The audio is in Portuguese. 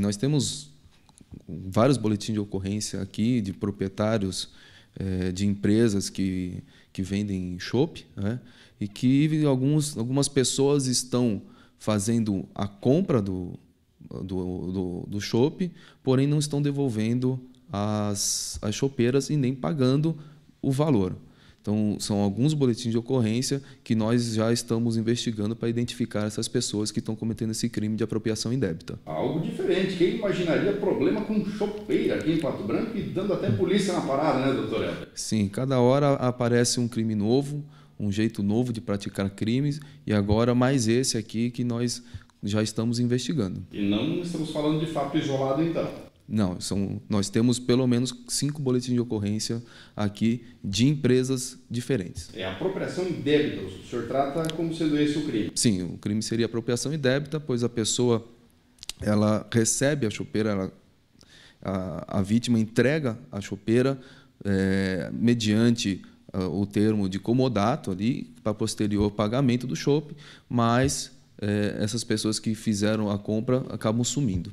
Nós temos vários boletins de ocorrência aqui de proprietários é, de empresas que, que vendem chope né? e que alguns, algumas pessoas estão fazendo a compra do, do, do, do porém não estão devolvendo as, as chopeiras e nem pagando o valor. Então, são alguns boletins de ocorrência que nós já estamos investigando para identificar essas pessoas que estão cometendo esse crime de apropriação indébita. Algo diferente. Quem imaginaria problema com chopeira aqui em Pato Branco e dando até polícia na parada, né, doutor Elber? Sim, cada hora aparece um crime novo, um jeito novo de praticar crimes e agora mais esse aqui que nós já estamos investigando. E não estamos falando de fato isolado, então? Não, são, nós temos pelo menos cinco boletins de ocorrência aqui de empresas diferentes. É apropriação indébita, o senhor trata como sendo esse o crime? Sim, o crime seria apropriação indébita, pois a pessoa ela recebe a chopeira, ela, a, a, vítima entrega a chopeira é, mediante ah, o termo de comodato ali, para posterior pagamento do chope, mas é, essas pessoas que fizeram a compra acabam sumindo.